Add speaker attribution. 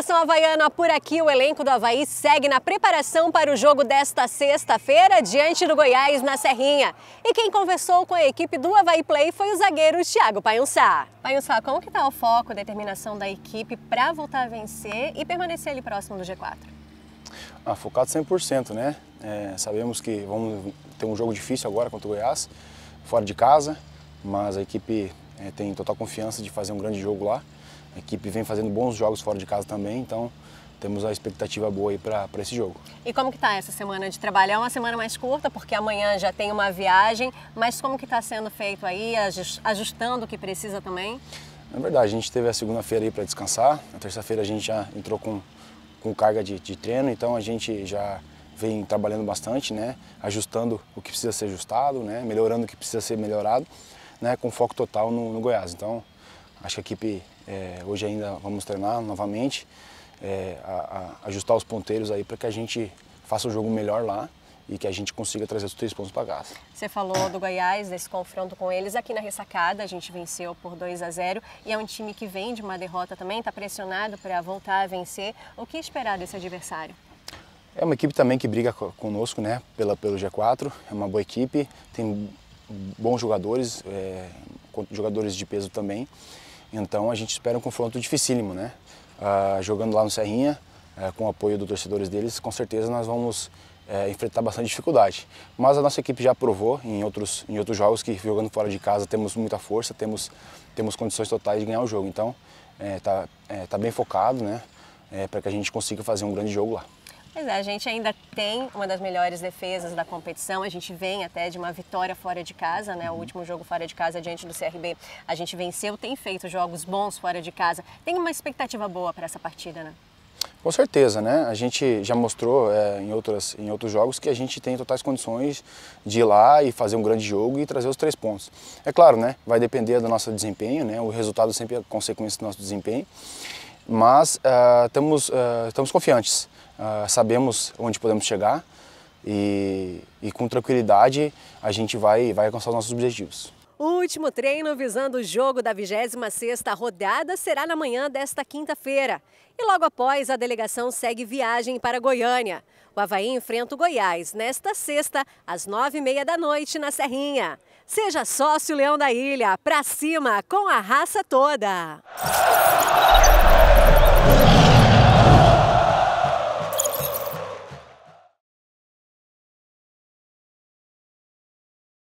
Speaker 1: Nação Havaiana, por aqui o elenco do Havaí segue na preparação para o jogo desta sexta-feira diante do Goiás na Serrinha. E quem conversou com a equipe do Havaí Play foi o zagueiro Thiago Paionçá. Paionçá, como que está o foco, a determinação da equipe para voltar a vencer e permanecer ali próximo do G4?
Speaker 2: Ah, focado 100%, né? É, sabemos que vamos ter um jogo difícil agora contra o Goiás, fora de casa, mas a equipe é, tem total confiança de fazer um grande jogo lá. A equipe vem fazendo bons jogos fora de casa também, então temos a expectativa boa aí para esse jogo.
Speaker 1: E como que está essa semana de trabalho? É uma semana mais curta, porque amanhã já tem uma viagem, mas como que está sendo feito aí, ajustando o que precisa também?
Speaker 2: Na verdade, a gente teve a segunda-feira aí para descansar, na terça-feira a gente já entrou com, com carga de, de treino, então a gente já vem trabalhando bastante, né? Ajustando o que precisa ser ajustado, né? Melhorando o que precisa ser melhorado, né? Com foco total no, no Goiás. Então, Acho que a equipe é, hoje ainda vamos treinar novamente, é, a, a ajustar os ponteiros aí para que a gente faça o jogo melhor lá e que a gente consiga trazer os três pontos para casa.
Speaker 1: Você falou do Goiás, desse confronto com eles. Aqui na ressacada, a gente venceu por 2 a 0 e é um time que vem de uma derrota também, está pressionado para voltar a vencer. O que esperar desse adversário?
Speaker 2: É uma equipe também que briga conosco né, pela, pelo G4, é uma boa equipe, tem bons jogadores, é, jogadores de peso também. Então a gente espera um confronto dificílimo, né? Uh, jogando lá no Serrinha, uh, com o apoio dos torcedores deles, com certeza nós vamos eh, enfrentar bastante dificuldade. Mas a nossa equipe já provou em outros, em outros jogos que jogando fora de casa temos muita força, temos, temos condições totais de ganhar o jogo. Então, está eh, é, tá bem focado né, para que a gente consiga fazer um grande jogo lá.
Speaker 1: Pois é, a gente ainda tem uma das melhores defesas da competição. A gente vem até de uma vitória fora de casa, né? O uhum. último jogo fora de casa diante do CRB. A gente venceu, tem feito jogos bons fora de casa. Tem uma expectativa boa para essa partida,
Speaker 2: né? Com certeza, né? A gente já mostrou é, em, outras, em outros jogos que a gente tem totais condições de ir lá e fazer um grande jogo e trazer os três pontos. É claro, né? Vai depender do nosso desempenho, né? O resultado sempre é consequência do nosso desempenho. Mas uh, ah, estamos, uh, ah, estamos confiantes. Ah, sabemos onde podemos chegar e, e com tranquilidade a gente vai, vai alcançar os nossos objetivos.
Speaker 1: O último treino visando o jogo da 26ª rodada será na manhã desta quinta-feira. E logo após, a delegação segue viagem para Goiânia. O Havaí enfrenta o Goiás nesta sexta, às nove e meia da noite, na Serrinha. Seja sócio Leão da Ilha, pra cima, com a raça toda!